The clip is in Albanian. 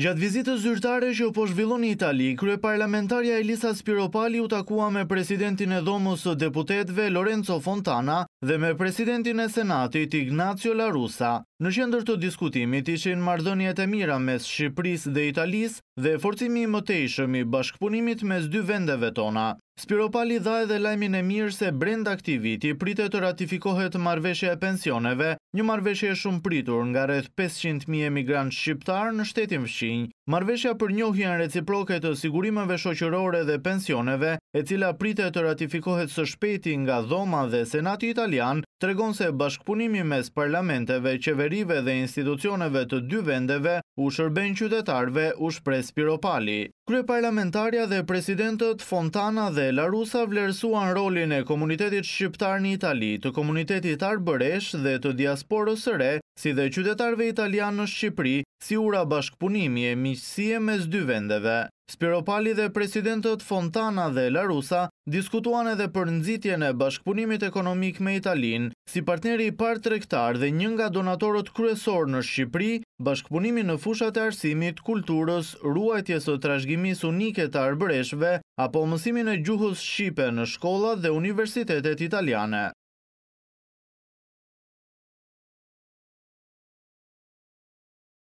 Gjatë vizitës zyrtare që po zhvillon i Itali, krye parlamentarja Elisa Spiropali u takua me presidentin e dhomës së deputetve Lorenzo Fontana dhe me presidentin e senatit Ignacio Larusa. Në shendër të diskutimit ishin mardhënjet e mira mes Shqipëris dhe Italis dhe forcimi i mëtejshëm i bashkëpunimit mes dy vendeve tona. Spiro Pali dha edhe lajmin e mirë se brend aktiviti pritet të ratifikohet marveshje e pensioneve, një marveshje e shumë pritur nga rreth 500.000 emigrant shqiptar në shtetim fëshinjë, Marveshja për njohjen reciproke të sigurimeve shoqërore dhe pensioneve, e cila prite të ratifikohet së shpeti nga dhoma dhe senati italian, tregon se bashkëpunimi mes parlamenteve, qeverive dhe institucioneve të dy vendeve u shërben qytetarve u shpres piropali. Krye parlamentarja dhe presidentët Fontana dhe Larusa vlerësuan rolin e komunitetit shqiptar në Itali, të komunitetit arbëresh dhe të diasporës sëre, si dhe qytetarve italian në Shqipëri, si ura bashkëpunimi e miqësie mes dy vendeve. Spiropali dhe presidentët Fontana dhe Larusa diskutuan edhe për nëzitje në bashkëpunimit ekonomik me Italin. Si partneri i partë rektar dhe njën nga donatorët kryesor në Shqipëri, bashkëpunimi në fushat e arsimit, kulturës, ruajtjes të trashgjimis unike të arbëreshve, apo mësimin e gjuhës Shqipe në shkolla dhe universitetet italiane.